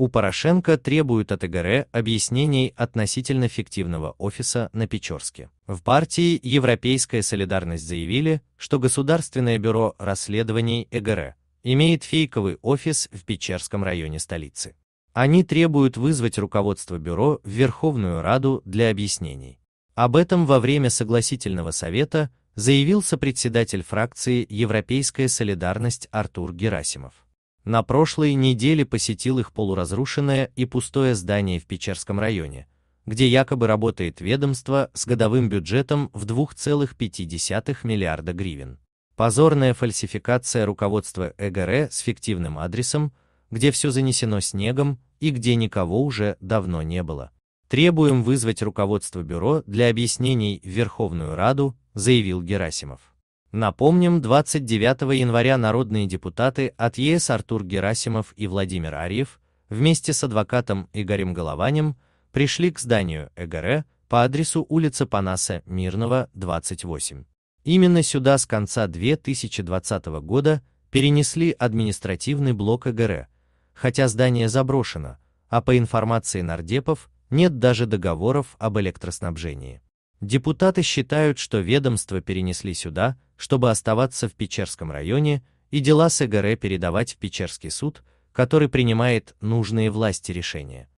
У Порошенко требуют от ИГР объяснений относительно фиктивного офиса на Печорске. В партии «Европейская солидарность» заявили, что Государственное бюро расследований ЭГР имеет фейковый офис в Печерском районе столицы. Они требуют вызвать руководство бюро в Верховную Раду для объяснений. Об этом во время согласительного совета заявился председатель фракции «Европейская солидарность» Артур Герасимов. На прошлой неделе посетил их полуразрушенное и пустое здание в Печерском районе, где якобы работает ведомство с годовым бюджетом в 2,5 миллиарда гривен. Позорная фальсификация руководства ЭГР с фиктивным адресом, где все занесено снегом и где никого уже давно не было. Требуем вызвать руководство бюро для объяснений в Верховную Раду, заявил Герасимов. Напомним, 29 января народные депутаты от ЕС Артур Герасимов и Владимир Арьев вместе с адвокатом Игорем Голованем пришли к зданию ЭГР по адресу улица Панаса Мирного, 28. Именно сюда с конца 2020 года перенесли административный блок ЭГР, хотя здание заброшено, а по информации нардепов нет даже договоров об электроснабжении. Депутаты считают, что ведомство перенесли сюда, чтобы оставаться в Печерском районе и дела с передавать в Печерский суд, который принимает нужные власти решения.